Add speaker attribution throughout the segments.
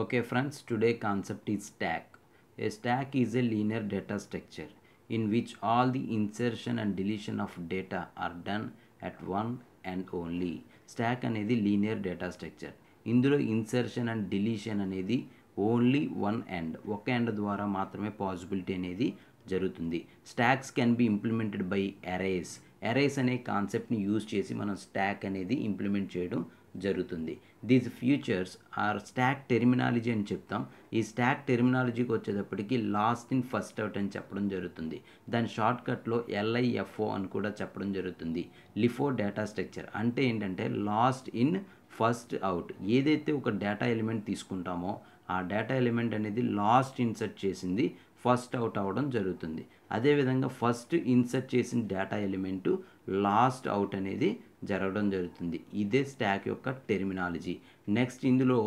Speaker 1: okay friends today concept is stack A stack is a linear data structure in which all the insertion and deletion of data are done at one end only stack అనేది linear data structure ఇందులో insertion and deletion అనేది only one end ఒక end ద్వారా మాత్రమే possibility అనేది జరుగుతుంది stacks can be implemented by arrays arrays అనే కాన్సెప్ట్ని యూజ్ చేసి మనం స్టాక్ అనేది ఇంప్లిమెంట్ చేయడం జరుగుతుంది these features are stack terminology అని చెప్తాం ఈ స్టాక్ టెర్మినాలజీకి వచ్చేటప్పటికి లాస్ట్ ఇన్ ఫస్ట్ అవుట్ అని చెప్పడం జరుగుతుంది దాని షార్ట్కట్లో ఎల్ఐఎఫ్ఓ అని కూడా చెప్పడం జరుగుతుంది లిఫో డేటా స్ట్రక్చర్ అంటే ఏంటంటే లాస్ట్ ఇన్ ఫస్ట్ అవుట్ ఏదైతే ఒక డేటా ఎలిమెంట్ తీసుకుంటామో ఆ డేటా ఎలిమెంట్ అనేది లాస్ట్ ఇన్సర్ట్ చేసింది ఫస్ట్ అవుట్ అవ్వడం జరుగుతుంది అదేవిధంగా ఫస్ట్ ఇన్సర్ట్ చేసిన డేటా ఎలిమెంటు లాస్ట్ అవుట్ అనేది జరగడం జరుగుతుంది ఇదే స్టాక్ యొక్క టెర్మినాలజీ నెక్స్ట్ ఇందులో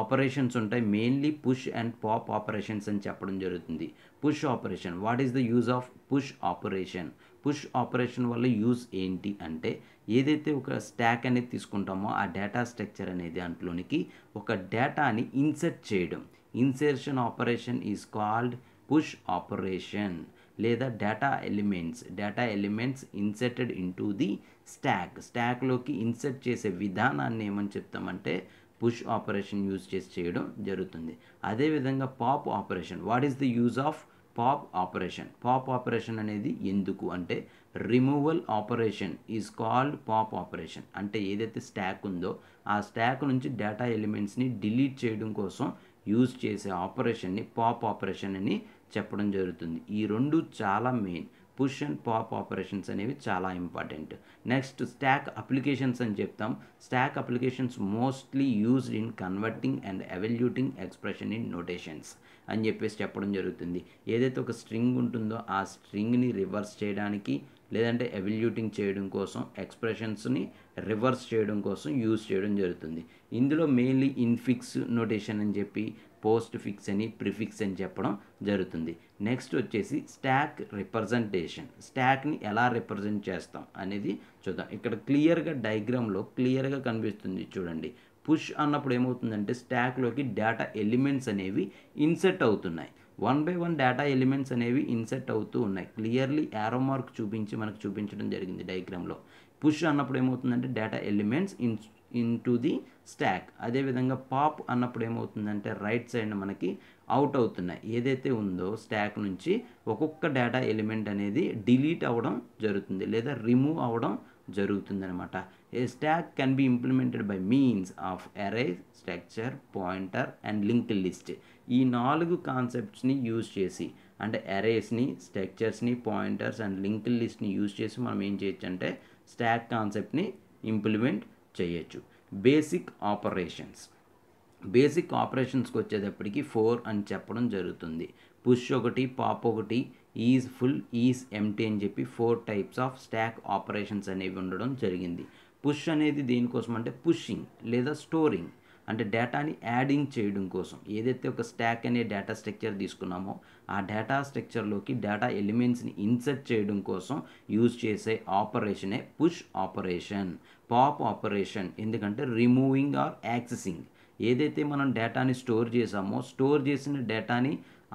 Speaker 1: ఆపరేషన్స్ ఉంటాయి mainly push and pop operations అని చెప్పడం జరుగుతుంది push operation what is the use of push operation push operation వల్ల యూజ్ ఏంటి అంటే ఏదైతే ఒక స్టాక్ అనేది తీసుకుంటామో ఆ డేటా స్ట్రక్చర్ అనేది దాంట్లోనికి ఒక డేటాని ఇన్సర్ట్ చేయడం insertion operation is called push operation లేదా data elements data elements inserted into the stack స్టాక్లోకి ఇన్సర్ట్ చేసే విధానాన్ని ఏమని చెప్తామంటే పుష్ ఆపరేషన్ యూజ్ చేసి చేయడం జరుగుతుంది అదేవిధంగా pop operation what is the use of pop operation pop operation అనేది ఎందుకు అంటే removal operation is called pop operation అంటే ఏదైతే స్టాక్ ఉందో ఆ స్టాక్ నుంచి డేటా ఎలిమెంట్స్ని డిలీట్ చేయడం కోసం యూజ్ చేసే ఆపరేషన్ని పాప్ ఆపరేషన్ అని చెప్పడం జరుగుతుంది ఈ రెండు చాలా main push and pop operations అనేవి చాలా ఇంపార్టెంట్ నెక్స్ట్ స్టాక్ అప్లికేషన్స్ అని చెప్తాం stack applications mostly used in converting and evaluating expression in notations అని చెప్పేసి చెప్పడం జరుగుతుంది ఏదైతే ఒక స్ట్రింగ్ ఉంటుందో ఆ స్ట్రింగ్ని రివర్స్ చేయడానికి లేదంటే ఎవల్యూటింగ్ చేయడం కోసం ఎక్స్ప్రెషన్స్ని రివర్స్ చేయడం కోసం యూజ్ చేయడం జరుగుతుంది ఇందులో మెయిన్లీ ఇన్ఫిక్స్ నోటేషన్ అని చెప్పి పోస్ట్ ఫిక్స్ అని ప్రిఫిక్స్ అని చెప్పడం జరుగుతుంది నెక్స్ట్ వచ్చేసి స్టాక్ రిప్రజెంటేషన్ స్టాక్ని ఎలా రిప్రజెంట్ చేస్తాం అనేది చూద్దాం ఇక్కడ క్లియర్గా డయాగ్రామ్లో క్లియర్గా కనిపిస్తుంది చూడండి పుష్ అన్నప్పుడు ఏమవుతుందంటే స్టాక్లోకి డేటా ఎలిమెంట్స్ అనేవి ఇన్సెట్ అవుతున్నాయి one by one data elements అనేవి ఇన్సెట్ అవుతూ ఉన్నాయి క్లియర్లీ యారో మార్క్ చూపించి మనకు చూపించడం జరిగింది డయాగ్రామ్లో పుష్ అన్నప్పుడు ఏమవుతుందంటే data elements in into the stack అదేవిధంగా పాప్ అన్నప్పుడు ఏమవుతుందంటే రైట్ సైడ్ మనకి అవుట్ అవుతున్నాయి ఏదైతే ఉందో స్టాక్ నుంచి ఒక్కొక్క డేటా ఎలిమెంట్ అనేది డిలీట్ అవ్వడం జరుగుతుంది లేదా రిమూవ్ అవ్వడం జరుగుతుంది అనమాట a stack can be implemented by means of array structure pointer and link list ఈ నాలుగు కాన్సెప్ట్స్ని యూజ్ చేసి అంటే అరేస్ని స్ట్రక్చర్స్ని పాయింటర్స్ అండ్ లింక్ లిస్ట్ని యూజ్ చేసి మనం ఏం చేయొచ్చు అంటే స్టాక్ కాన్సెప్ట్ని ఇంప్లిమెంట్ చేయొచ్చు బేసిక్ ఆపరేషన్స్ బేసిక్ ఆపరేషన్స్కి వచ్చేటప్పటికి ఫోర్ అని చెప్పడం జరుగుతుంది పుష్ ఒకటి పాప్ ఒకటి ఈజ్ ఫుల్ ఈజ్ ఎంటీ అని చెప్పి four types of stack operations అనేవి ఉండడం జరిగింది పుష్ అనేది దేనికోసం అంటే పుషింగ్ లేదా స్టోరింగ్ అంటే డేటాని యాడింగ్ చేయడం కోసం ఏదైతే ఒక స్టాక్ అనే డేటా స్ట్రక్చర్ తీసుకున్నామో ఆ డేటా స్ట్రక్చర్లోకి డేటా ఎలిమెంట్స్ని ఇన్సర్ట్ చేయడం కోసం యూజ్ చేసే ఆపరేషనే పుష్ ఆపరేషన్ పాప్ ఆపరేషన్ ఎందుకంటే రిమూవింగ్ ఆర్ యాక్సెసింగ్ ఏదైతే మనం డేటాని స్టోర్ చేసామో స్టోర్ చేసిన డేటాని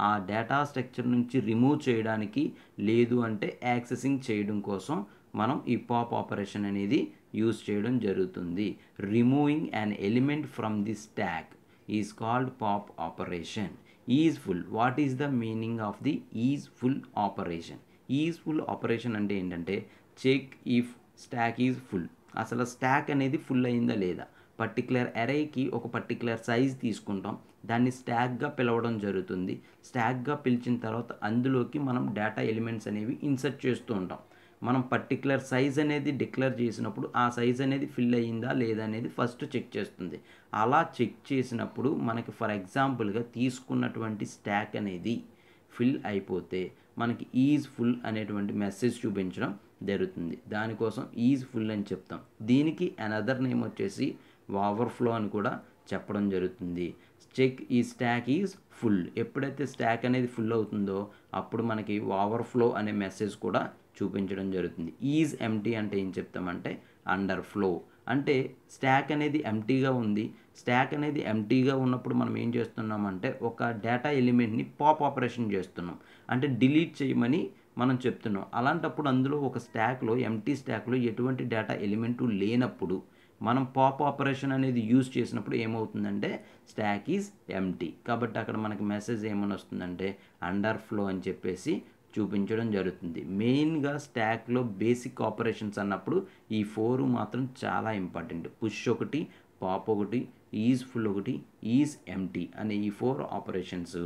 Speaker 1: ఆ డేటా స్ట్రక్చర్ నుంచి రిమూవ్ చేయడానికి లేదు అంటే యాక్సెసింగ్ చేయడం కోసం మనం ఈ పాప్ ఆపరేషన్ అనేది యూజ్ చేయడం జరుగుతుంది removing an element from the stack is called pop operation is full what is the meaning of the is full operation is full operation అంటే ఏంటంటే check if stack is full అసలు స్టాక్ అనేది ఫుల్ అయిందా లేదా particular ఎరైకి ఒక పర్టికులర్ సైజ్ తీసుకుంటాం దాన్ని స్టాక్గా పిలవడం జరుగుతుంది స్టాక్గా పిలిచిన తర్వాత అందులోకి మనం డేటా ఎలిమెంట్స్ అనేవి ఇన్సర్ట్ చేస్తూ ఉంటాం మనం పర్టికులర్ సైజ్ అనేది డిక్లేర్ చేసినప్పుడు ఆ సైజ్ అనేది ఫిల్ అయ్యిందా లేదా అనేది ఫస్ట్ చెక్ చేస్తుంది అలా చెక్ చేసినప్పుడు మనకి ఫర్ ఎగ్జాంపుల్గా తీసుకున్నటువంటి స్టాక్ అనేది ఫిల్ అయిపోతే మనకి ఈజ్ ఫుల్ అనేటువంటి మెసేజ్ చూపించడం జరుగుతుంది దానికోసం ఈజ్ ఫుల్ అని చెప్తాం దీనికి అనదర్ నేమ్ వచ్చేసి ఓవర్ఫ్లో అని కూడా చెప్పడం జరుగుతుంది చెక్ ఈ స్టాక్ ఈజ్ ఫుల్ ఎప్పుడైతే స్టాక్ అనేది ఫుల్ అవుతుందో అప్పుడు మనకి ఓవర్ఫ్లో అనే మెసేజ్ కూడా చూపించడం జరుగుతుంది ఈజ్ ఎంటీ అంటే ఏం చెప్తామంటే అండర్ ఫ్లో అంటే స్టాక్ అనేది ఎంటీగా ఉంది స్టాక్ అనేది ఎంటీగా ఉన్నప్పుడు మనం ఏం చేస్తున్నామంటే ఒక డేటా ఎలిమెంట్ని పాప్ ఆపరేషన్ చేస్తున్నాం అంటే డిలీట్ చేయమని మనం చెప్తున్నాం అలాంటప్పుడు అందులో ఒక స్టాక్లో ఎంటీ స్టాక్లో ఎటువంటి డేటా ఎలిమెంట్ లేనప్పుడు మనం పాప్ ఆపరేషన్ అనేది యూజ్ చేసినప్పుడు ఏమవుతుందంటే స్టాక్ ఈజ్ ఎంటీ కాబట్టి అక్కడ మనకి మెసేజ్ ఏమని వస్తుందంటే అండర్ ఫ్లో అని చెప్పేసి చూపించడం జరుగుతుంది మెయిన్గా స్టాక్లో బేసిక్ ఆపరేషన్స్ అన్నప్పుడు ఈ ఫోర్ మాత్రం చాలా ఇంపార్టెంట్ పుష్ ఒకటి పాప్ ఒకటి ఈజ్ ఫుల్ ఒకటి ఈజ్ ఎంటీ అనే ఈ ఫోర్ ఆపరేషన్స్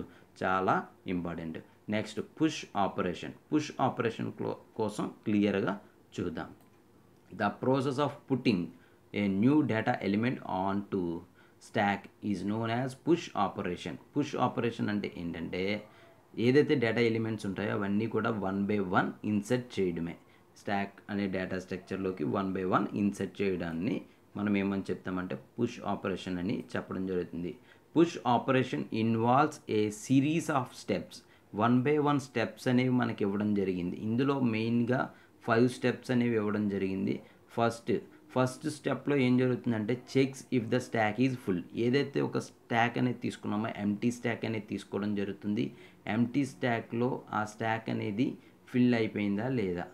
Speaker 1: చాలా important next push operation push operation కోసం క్లియర్గా చూద్దాం the process of putting a new data element on to stack is known as push operation push operation అంటే ఏంటంటే ఏదైతే డేటా ఎలిమెంట్స్ ఉంటాయో అవన్నీ కూడా వన్ బై వన్ ఇన్సర్ట్ చేయడమే స్టాక్ అనే డేటా స్ట్రక్చర్లోకి వన్ బై వన్ ఇన్సర్ట్ చేయడాన్ని మనం ఏమని చెప్తామంటే పుష్ ఆపరేషన్ అని చెప్పడం జరుగుతుంది push operation involves a series of steps one by one steps అనేవి మనకి ఇవ్వడం జరిగింది ఇందులో మెయిన్గా ఫైవ్ స్టెప్స్ అనేవి ఇవ్వడం జరిగింది ఫస్ట్ ఫస్ట్ స్టెప్లో ఏం జరుగుతుందంటే checks if the stack is full ఏదైతే ఒక స్టాక్ అనేది తీసుకున్నామో ఎంటీ స్టాక్ అనేది తీసుకోవడం జరుగుతుంది ఎంటీ స్టాక్లో ఆ స్టాక్ అనేది ఫిల్ అయిపోయిందా లేదా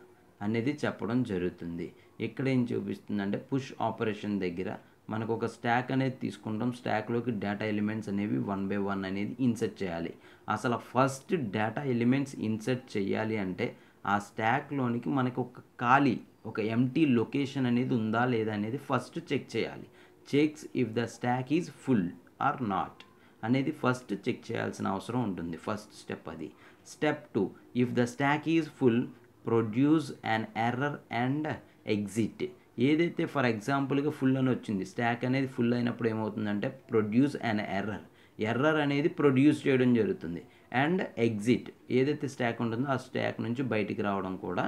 Speaker 1: అనేది చెప్పడం జరుగుతుంది ఇక్కడ ఏం చూపిస్తుందంటే పుష్ ఆపరేషన్ దగ్గర మనకు ఒక స్టాక్ అనేది తీసుకుంటాం స్టాక్లోకి డేటా ఎలిమెంట్స్ అనేవి వన్ బై వన్ అనేది ఇన్సర్ట్ చేయాలి అసలు ఫస్ట్ డేటా ఎలిమెంట్స్ ఇన్సర్ట్ చేయాలి అంటే ఆ స్టాక్లోనికి మనకు ఒక ఖాళీ ఒక ఎంటీ లొకేషన్ అనేది ఉందా లేదా అనేది ఫస్ట్ చెక్ చేయాలి checks if the stack is full or not అనేది ఫస్ట్ చెక్ చేయాల్సిన అవసరం ఉంటుంది ఫస్ట్ స్టెప్ అది step two if the stack is full produce and error and exit ఏదైతే ఫర్ ఎగ్జాంపుల్గా ఫుల్ అని వచ్చింది స్టాక్ అనేది ఫుల్ అయినప్పుడు ఏమవుతుందంటే ప్రొడ్యూస్ అండ్ ఎర్రర్ ఎర్రర్ అనేది ప్రొడ్యూస్ చేయడం జరుగుతుంది అండ్ ఎగ్జిట్ ఏదైతే స్టాక్ ఉంటుందో ఆ స్టాక్ నుంచి బయటికి రావడం కూడా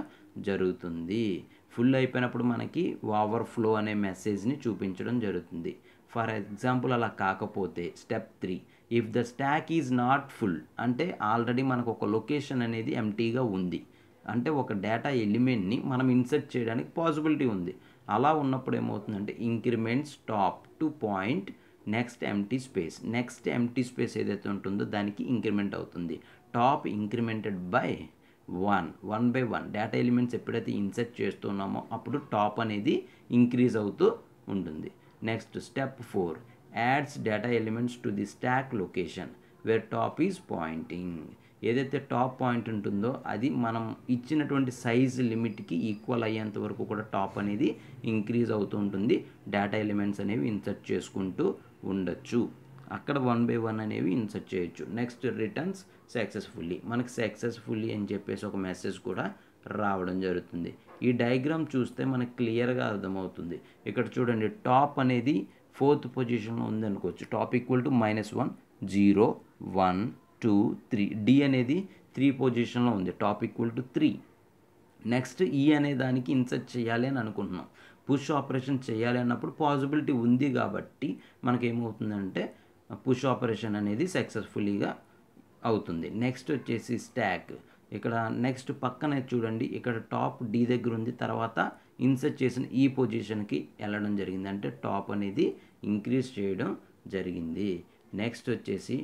Speaker 1: జరుగుతుంది ఫుల్ అయిపోయినప్పుడు మనకి ఓవర్ఫ్లో అనే మెసేజ్ని చూపించడం జరుగుతుంది ఫర్ ఎగ్జాంపుల్ అలా కాకపోతే step three if the stack is not full అంటే ఆల్రెడీ మనకు ఒక లొకేషన్ అనేది ఎంటీగా ఉంది అంటే ఒక డేటా ఎలిమెంట్ని మనం ఇన్సర్ట్ చేయడానికి పాసిబిలిటీ ఉంది అలా ఉన్నప్పుడు ఏమవుతుందంటే increments top to point next empty space next empty space ఏదైతే ఉంటుందో దానికి ఇంక్రిమెంట్ అవుతుంది top incremented by one one by one data elements ఎప్పుడైతే ఇన్సర్ట్ చేస్తున్నామో అప్పుడు టాప్ అనేది ఇంక్రీజ్ అవుతూ ఉంటుంది next step four adds data elements to the stack location where top is pointing ఏదైతే టాప్ పాయింట్ ఉంటుందో అది మనం ఇచ్చినటువంటి సైజ్ లిమిట్కి ఈక్వల్ అయ్యేంత వరకు కూడా టాప్ అనేది ఇంక్రీజ్ అవుతూ ఉంటుంది డేటా ఎలిమెంట్స్ అనేవి ఇన్సర్ట్ చేసుకుంటూ ఉండొచ్చు అక్కడ వన్ బై వన్ అనేవి ఇన్సర్ట్ చేయొచ్చు నెక్స్ట్ రిటర్న్స్ సక్సెస్ఫుల్లీ మనకి సక్సెస్ఫుల్లీ అని చెప్పేసి ఒక మెసేజ్ కూడా రావడం జరుగుతుంది ఈ డయాగ్రామ్ చూస్తే మనకు క్లియర్గా అర్థమవుతుంది ఇక్కడ చూడండి టాప్ అనేది ఫోర్త్ పొజిషన్లో ఉందనుకోవచ్చు top equal to minus one zero one two three D అనేది త్రీ పొజిషన్లో ఉంది top equal to three next ఈ అనే దానికి ఇన్సర్ట్ చేయాలి అని అనుకుంటున్నాం పుష్ ఆపరేషన్ చేయాలి అన్నప్పుడు పాసిబిలిటీ ఉంది కాబట్టి మనకేమవుతుందంటే పుష్ ఆపరేషన్ అనేది సక్సెస్ఫుల్లీగా అవుతుంది నెక్స్ట్ వచ్చేసి స్టాక్ ఇక్కడ నెక్స్ట్ పక్కన చూడండి ఇక్కడ టాప్ డి దగ్గర ఉంది తర్వాత ఇన్సర్ట్ చేసిన ఈ e పొజిషన్కి వెళ్ళడం జరిగింది అంటే టాప్ అనేది ఇంక్రీజ్ చేయడం జరిగింది నెక్స్ట్ వచ్చేసి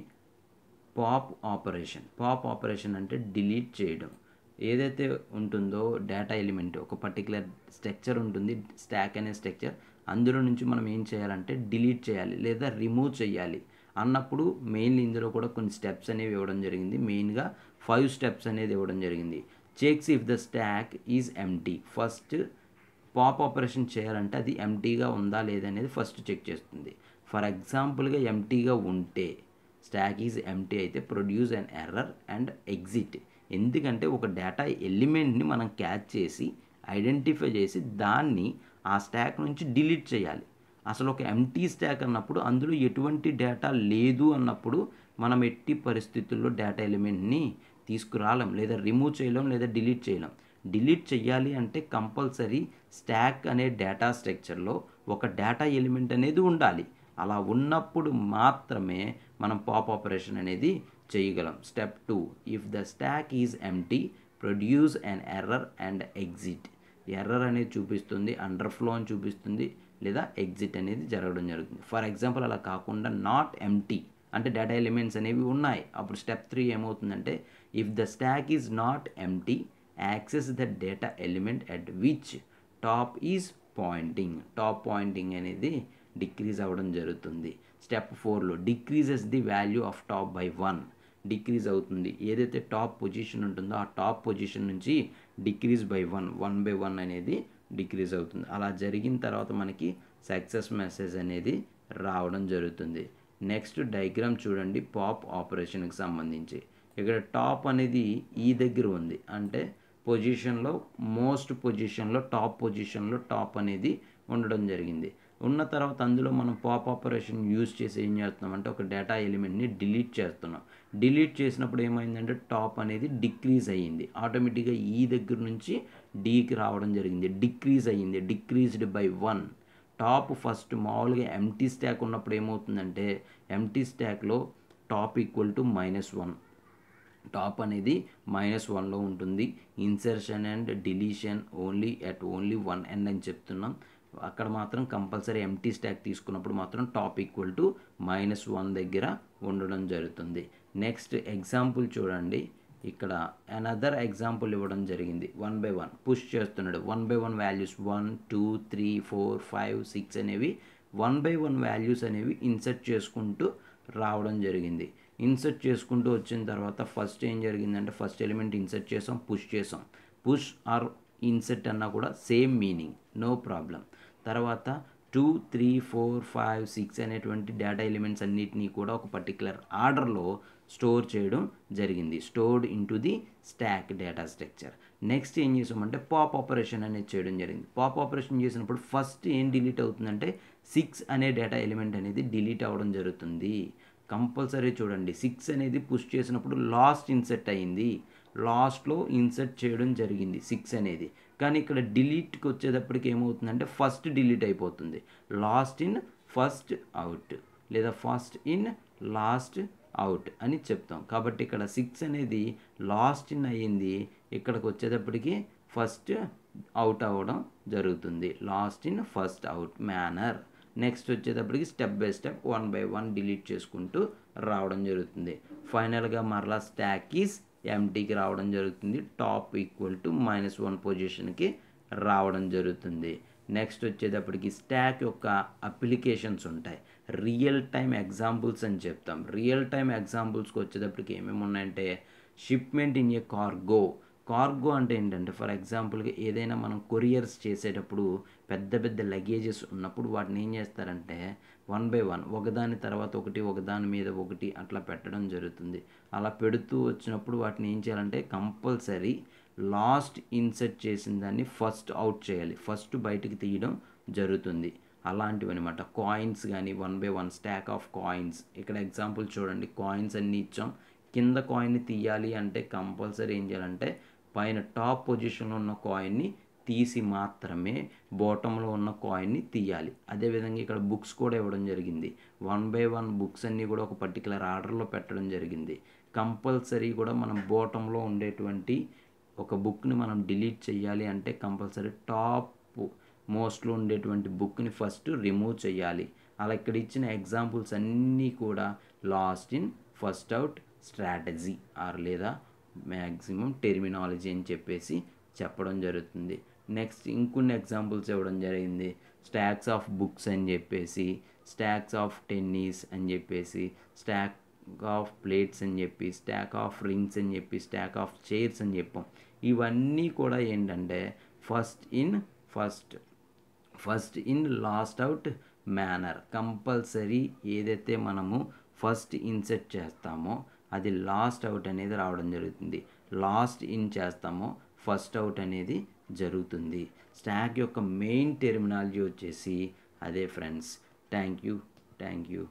Speaker 1: పాప్ ఆపరేషన్ పాప్ ఆపరేషన్ అంటే డిలీట్ చేయడం ఏదైతే ఉంటుందో డేటా ఎలిమెంట్ ఒక పర్టికులర్ స్ట్రక్చర్ ఉంటుంది స్టాక్ అనే స్ట్రక్చర్ అందులో నుంచి మనం ఏం చేయాలంటే డిలీట్ చేయాలి లేదా రిమూవ్ చేయాలి అన్నప్పుడు మెయిన్లీ ఇందులో కూడా కొన్ని స్టెప్స్ అనేవి ఇవ్వడం జరిగింది మెయిన్గా ఫైవ్ స్టెప్స్ అనేది ఇవ్వడం జరిగింది checks if the stack is empty first pop operation చేయాలంటే అది ఎంటీగా ఉందా లేదనేది ఫస్ట్ చెక్ చేస్తుంది ఫర్ ఎగ్జాంపుల్గా ఎంటీగా ఉంటే స్టాక్ ఈజ్ ఎంటీ అయితే produce and error and exit ఎందుకంటే ఒక డేటా ఎలిమెంట్ని మనం క్యాచ్ చేసి ఐడెంటిఫై చేసి దాన్ని ఆ స్టాక్ నుంచి డిలీట్ చేయాలి అసలు ఒక ఎంటీ స్టాక్ అన్నప్పుడు అందులో ఎటువంటి డేటా లేదు అన్నప్పుడు మనం ఎట్టి పరిస్థితుల్లో డేటా ఎలిమెంట్ని తీసుకురాలం లేదా రిమూవ్ చేయలేం లేదా డిలీట్ చేయలేం డిలీట్ చేయాలి అంటే కంపల్సరీ స్టాక్ అనే డేటా స్ట్రక్చర్లో ఒక డేటా ఎలిమెంట్ అనేది ఉండాలి అలా ఉన్నప్పుడు మాత్రమే మనం పాప్ ఆపరేషన్ అనేది చేయగలం step two if the stack is empty produce and error and exit error అనేది చూపిస్తుంది అండర్ఫ్లో అని చూపిస్తుంది లేదా ఎగ్జిట్ అనేది జరగడం జరుగుతుంది ఫర్ ఎగ్జాంపుల్ అలా కాకుండా నాట్ ఎంటీ అంటే డేటా ఎలిమెంట్స్ అనేవి ఉన్నాయి అప్పుడు స్టెప్ త్రీ ఏమవుతుందంటే if the stack is not empty access the data element at which top is pointing top pointing అనేది డిక్రీజ్ అవ్వడం జరుగుతుంది స్టెప్ ఫోర్లో decreases the value of top by one decrease అవుతుంది ఏదైతే టాప్ పొజిషన్ ఉంటుందో ఆ top position నుంచి decrease by one one by one అనేది డిక్రీజ్ అవుతుంది అలా జరిగిన తర్వాత మనకి సక్సెస్ మెసేజ్ అనేది రావడం జరుగుతుంది నెక్స్ట్ డయాగ్రామ్ చూడండి పాప్ ఆపరేషన్కి సంబంధించి ఇక్కడ టాప్ అనేది ఈ దగ్గర ఉంది అంటే పొజిషన్లో మోస్ట్ పొజిషన్లో టాప్ పొజిషన్లో టాప్ అనేది ఉండడం జరిగింది ఉన్న తర్వాత అందులో మనం పాప్ ఆపరేషన్ యూజ్ చేసి ఏం చేస్తున్నాం అంటే ఒక డేటా ఎలిమెంట్ని డిలీట్ చేస్తున్నాం డిలీట్ చేసినప్పుడు ఏమైందంటే టాప్ అనేది డిక్రీజ్ అయ్యింది ఆటోమేటిక్గా ఈ దగ్గర నుంచి డీకి రావడం జరిగింది డిక్రీజ్ అయ్యింది decreased by one top first మామూలుగా ఎంటీ స్టాక్ ఉన్నప్పుడు ఏమవుతుందంటే ఎంటీ స్టాక్లో top equal to minus one top అనేది మైనస్ వన్లో ఉంటుంది insertion and deletion only at only one end అని చెప్తున్నాం అక్కడ మాత్రం కంపల్సరీ ఎంటీ స్టాక్ తీసుకున్నప్పుడు మాత్రం top equal to minus one దగ్గర ఉండడం జరుగుతుంది నెక్స్ట్ ఎగ్జాంపుల్ చూడండి ఇక్కడ అనదర్ ఎగ్జాంపుల్ ఇవ్వడం జరిగింది వన్ బై వన్ పుష్ చేస్తున్నాడు one by one values one two three four five six అనేవి వన్ బై వన్ వాల్యూస్ అనేవి ఇన్సర్ట్ చేసుకుంటూ రావడం జరిగింది ఇన్సర్ట్ చేసుకుంటూ వచ్చిన తర్వాత ఫస్ట్ ఏం జరిగిందంటే ఫస్ట్ ఎలిమెంట్ ఇన్సర్ట్ చేసాం పుష్ చేసాం పుష్ ఆర్ ఇన్సర్ట్ అన్నా కూడా సేమ్ మీనింగ్ నో ప్రాబ్లం తర్వాత two three four five six అనేటువంటి డేటా ఎలిమెంట్స్ అన్నిటినీ కూడా ఒక పర్టికులర్ ఆర్డర్లో స్టోర్ చేయడం జరిగింది stored into the stack data structure next ఏం చేసామంటే పాప్ ఆపరేషన్ అనేది చేయడం జరిగింది పాప్ ఆపరేషన్ చేసినప్పుడు ఫస్ట్ ఏం డిలీట్ అవుతుందంటే సిక్స్ అనే డేటా ఎలిమెంట్ అనేది డిలీట్ అవ్వడం జరుగుతుంది కంపల్సరీ చూడండి సిక్స్ అనేది పుష్ చేసినప్పుడు లాస్ట్ ఇన్సెట్ అయింది లాస్ట్లో ఇన్సర్ట్ చేయడం జరిగింది సిక్స్ అనేది కానీ ఇక్కడ డిలీట్కి వచ్చేటప్పటికి ఏమవుతుందంటే ఫస్ట్ డిలీట్ అయిపోతుంది లాస్ట్ ఇన్ ఫస్ట్ అవుట్ లేదా ఫస్ట్ ఇన్ లాస్ట్ అవుట్ అని చెప్తాం కాబట్టి ఇక్కడ సిక్స్ అనేది లాస్ట్ ఇన్ అయ్యింది ఇక్కడికి వచ్చేటప్పటికి ఫస్ట్ అవుట్ అవ్వడం జరుగుతుంది last in first out manner next వచ్చేటప్పటికి step by step one by one delete చేసుకుంటూ రావడం జరుగుతుంది ఫైనల్గా మరలా స్టాక్ ఈస్ ఎంటీకి రావడం జరుగుతుంది top equal to minus one పొజిషన్కి రావడం జరుగుతుంది నెక్స్ట్ వచ్చేటప్పటికి స్టాక్ యొక్క అప్లికేషన్స్ ఉంటాయి రియల్ టైం ఎగ్జాంపుల్స్ అని చెప్తాం రియల్ టైం ఎగ్జాంపుల్స్కి వచ్చేటప్పటికి ఏమేమి ఉన్నాయంటే shipment in a cargo cargo అంటే ఏంటంటే ఫర్ ఎగ్జాంపుల్గా ఏదైనా మనం కొరియర్స్ చేసేటప్పుడు పెద్ద పెద్ద లగేజెస్ ఉన్నప్పుడు వాటిని ఏం చేస్తారంటే వన్ బై వన్ ఒకదాని తర్వాత ఒకటి ఒకదాని మీద ఒకటి అట్లా పెట్టడం జరుగుతుంది అలా పెడుతూ వచ్చినప్పుడు వాటిని ఏం చేయాలంటే కంపల్సరీ లాస్ట్ ఇన్సెట్ చేసిన దాన్ని ఫస్ట్ అవుట్ చేయాలి ఫస్ట్ బయటికి తీయడం జరుగుతుంది అలాంటివి అనమాట కాయిన్స్ కానీ one by one stack of coins ఇక్కడ ఎగ్జాంపుల్ చూడండి కాయిన్స్ అన్నీ ఇచ్చాం కింద కాయిన్ని తీయాలి అంటే కంపల్సరీ ఏం చేయాలంటే పైన టాప్ పొజిషన్లో ఉన్న కాయిన్ని తీసి మాత్రమే బోటంలో ఉన్న కాయిన్ని తీయాలి అదేవిధంగా ఇక్కడ బుక్స్ కూడా ఇవ్వడం జరిగింది వన్ బై వన్ బుక్స్ అన్నీ కూడా ఒక పర్టికులర్ ఆర్డర్లో పెట్టడం జరిగింది కంపల్సరీ కూడా మనం బోటంలో ఉండేటువంటి ఒక బుక్ని మనం డిలీట్ చేయాలి అంటే కంపల్సరీ టాప్ మోస్ట్లో ఉండేటువంటి బుక్ని ఫస్ట్ రిమూవ్ చేయాలి అలా ఇక్కడ ఇచ్చిన ఎగ్జాంపుల్స్ అన్నీ కూడా last in first out strategy or లేదా మ్యాక్సిమం టెర్మినాలజీ అని చెప్పేసి చెప్పడం జరుగుతుంది నెక్స్ట్ ఇంకొన్ని ఎగ్జాంపుల్స్ ఇవ్వడం జరిగింది స్టాక్స్ ఆఫ్ బుక్స్ అని చెప్పేసి స్టాక్స్ ఆఫ్ టెన్నిస్ అని చెప్పేసి స్టాక్ ఆఫ్ ప్లేట్స్ అని చెప్పి స్టాక్ ఆఫ్ రింగ్స్ అని చెప్పి స్టాక్ ఆఫ్ చైర్స్ అని చెప్పాం ఇవన్నీ కూడా ఏంటంటే first in first first in last out manner compulsory ఏదైతే మనము ఫస్ట్ ఇన్సెట్ చేస్తామో అది లాస్ట్ అవుట్ అనేది రావడం జరుగుతుంది లాస్ట్ ఇన్ చేస్తామో ఫస్ట్ అవుట్ అనేది జరుగుతుంది స్టాక్ యొక్క మెయిన్ టెర్మినాలజీ వచ్చేసి అదే friends thank you thank you